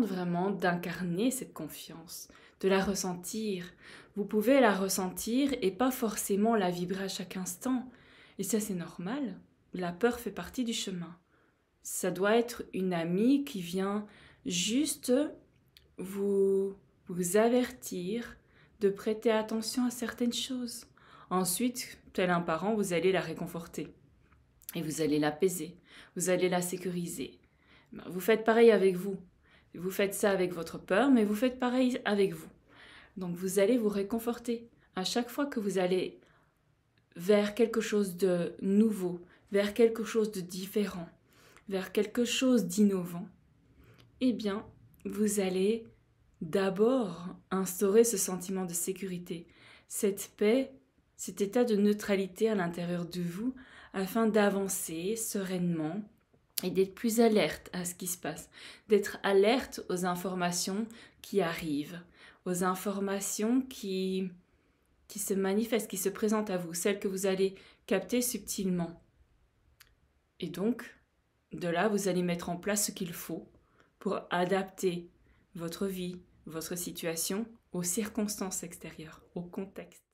vraiment d'incarner cette confiance, de la ressentir. Vous pouvez la ressentir et pas forcément la vibrer à chaque instant. Et ça, c'est normal. La peur fait partie du chemin. Ça doit être une amie qui vient juste vous, vous avertir de prêter attention à certaines choses. Ensuite, tel un parent, vous allez la réconforter et vous allez l'apaiser, vous allez la sécuriser. Ben, vous faites pareil avec vous. Vous faites ça avec votre peur, mais vous faites pareil avec vous. Donc vous allez vous réconforter. À chaque fois que vous allez vers quelque chose de nouveau, vers quelque chose de différent, vers quelque chose d'innovant, eh bien, vous allez d'abord instaurer ce sentiment de sécurité, cette paix, cet état de neutralité à l'intérieur de vous, afin d'avancer sereinement et d'être plus alerte à ce qui se passe, d'être alerte aux informations qui arrivent, aux informations qui, se manifestent, qui se présentent à vous, celles que vous allez capter subtilement. Et donc, de là, vous allez mettre en place ce qu'il faut pour adapter votre vie, votre situation aux circonstances extérieures, au contexte.